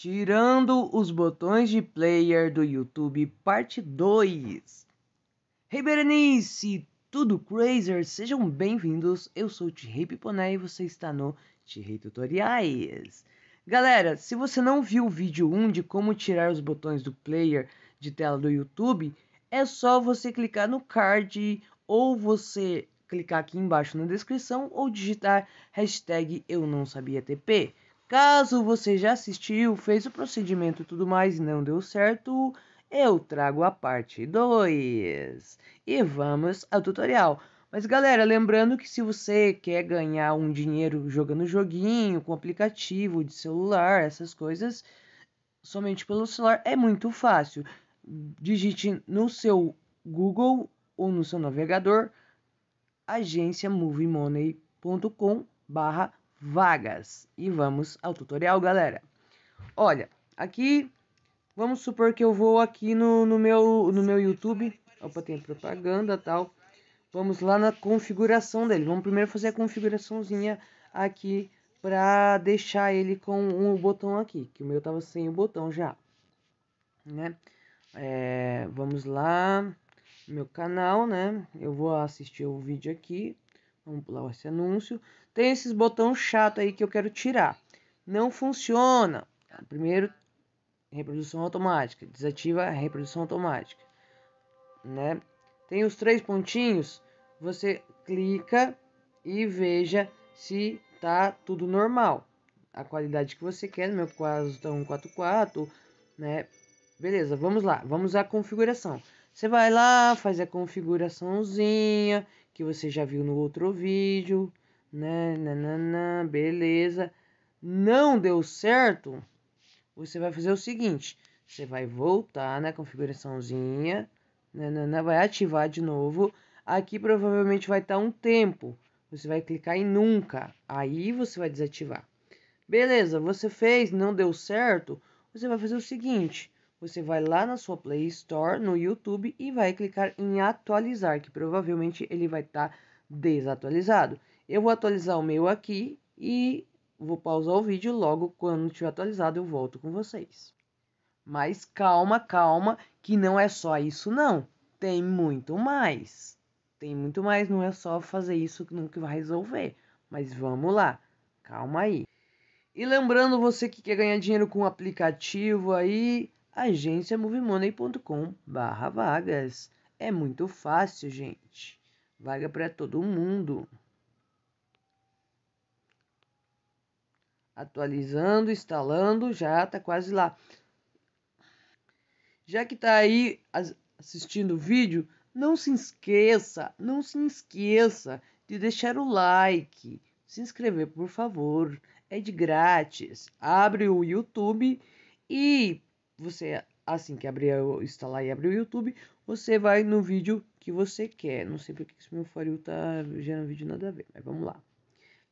Tirando os botões de player do YouTube, parte 2. Hey Berenice, tudo crazer? Sejam bem-vindos, eu sou o Tirei Piponé e você está no Tirei Tutoriais. Galera, se você não viu o vídeo 1 de como tirar os botões do player de tela do YouTube, é só você clicar no card ou você clicar aqui embaixo na descrição ou digitar hashtag eu não sabia TP. Caso você já assistiu, fez o procedimento e tudo mais e não deu certo, eu trago a parte 2 e vamos ao tutorial. Mas galera, lembrando que se você quer ganhar um dinheiro jogando joguinho, com aplicativo de celular, essas coisas, somente pelo celular é muito fácil. Digite no seu Google ou no seu navegador agenciamoviemoney.com barra vagas. E vamos ao tutorial, galera. Olha, aqui, vamos supor que eu vou aqui no, no, meu, no meu YouTube. Opa, tem propaganda tal. Vamos lá na configuração dele. Vamos primeiro fazer a configuraçãozinha aqui para deixar ele com o um botão aqui, que o meu tava sem o botão já, né? É, vamos lá, meu canal, né? Eu vou assistir o vídeo aqui, Vamos pular esse anúncio. Tem esses botão chato aí que eu quero tirar. Não funciona. Primeiro, reprodução automática. Desativa a reprodução automática. Né? Tem os três pontinhos. Você clica e veja se tá tudo normal. A qualidade que você quer, no meu caso tá 144, né? Beleza, vamos lá, vamos à configuração. Você vai lá, faz a configuraçãozinha que você já viu no outro vídeo, né? Nananã, beleza. Não deu certo, você vai fazer o seguinte: você vai voltar na configuraçãozinha, nananã, vai ativar de novo. Aqui provavelmente vai estar um tempo. Você vai clicar em nunca. Aí você vai desativar. Beleza, você fez, não deu certo. Você vai fazer o seguinte: você vai lá na sua Play Store, no YouTube e vai clicar em atualizar, que provavelmente ele vai estar tá desatualizado. Eu vou atualizar o meu aqui e vou pausar o vídeo logo quando tiver atualizado eu volto com vocês. Mas calma, calma, que não é só isso não. Tem muito mais. Tem muito mais, não é só fazer isso que vai resolver. Mas vamos lá. Calma aí. E lembrando você que quer ganhar dinheiro com um aplicativo aí, agenciamovimoney.com/vagas. É muito fácil, gente. Vaga para todo mundo. Atualizando, instalando, já está quase lá. Já que está aí assistindo o vídeo, não se esqueça, não se esqueça de deixar o like, se inscrever, por favor. É de grátis. Abre o YouTube e você assim que abrir instalar e abrir o YouTube, você vai no vídeo que você quer. Não sei porque esse meu fario tá gerando vídeo nada a ver, mas vamos lá,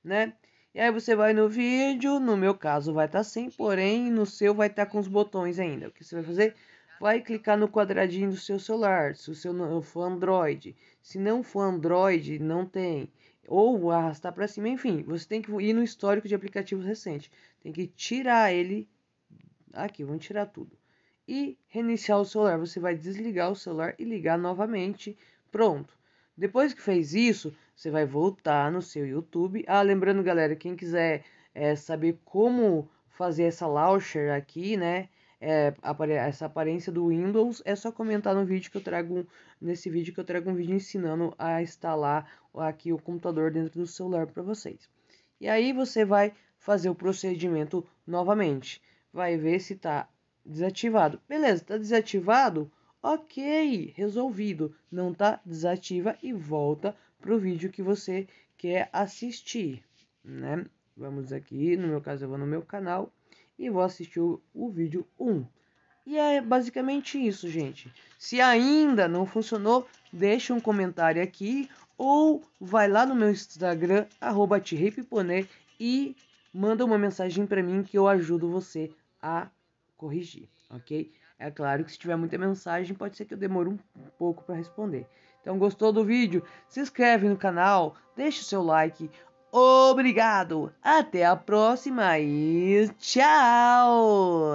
né? E aí você vai no vídeo, no meu caso vai estar tá sem, assim, porém no seu vai estar tá com os botões ainda. O que você vai fazer? Vai clicar no quadradinho do seu celular, se o seu não for Android. Se não for Android, não tem. Ou arrastar para cima, enfim, você tem que ir no histórico de aplicativos recentes. Tem que tirar ele Aqui, vamos tirar tudo. E reiniciar o celular. Você vai desligar o celular e ligar novamente. Pronto. Depois que fez isso, você vai voltar no seu YouTube. Ah, lembrando, galera, quem quiser é, saber como fazer essa launcher aqui, né? É, essa aparência do Windows, é só comentar no vídeo que eu trago nesse vídeo que eu trago um vídeo ensinando a instalar aqui o computador dentro do celular para vocês. E aí você vai fazer o procedimento novamente vai ver se está desativado. Beleza, está desativado? Ok, resolvido. Não está desativa e volta para o vídeo que você quer assistir, né? Vamos aqui, no meu caso eu vou no meu canal e vou assistir o, o vídeo 1. E é basicamente isso, gente. Se ainda não funcionou, deixa um comentário aqui ou vai lá no meu Instagram, arroba e manda uma mensagem para mim que eu ajudo você a corrigir, ok? É claro que se tiver muita mensagem, pode ser que eu demore um pouco para responder. Então, gostou do vídeo? Se inscreve no canal, deixa o seu like. Obrigado, até a próxima e tchau!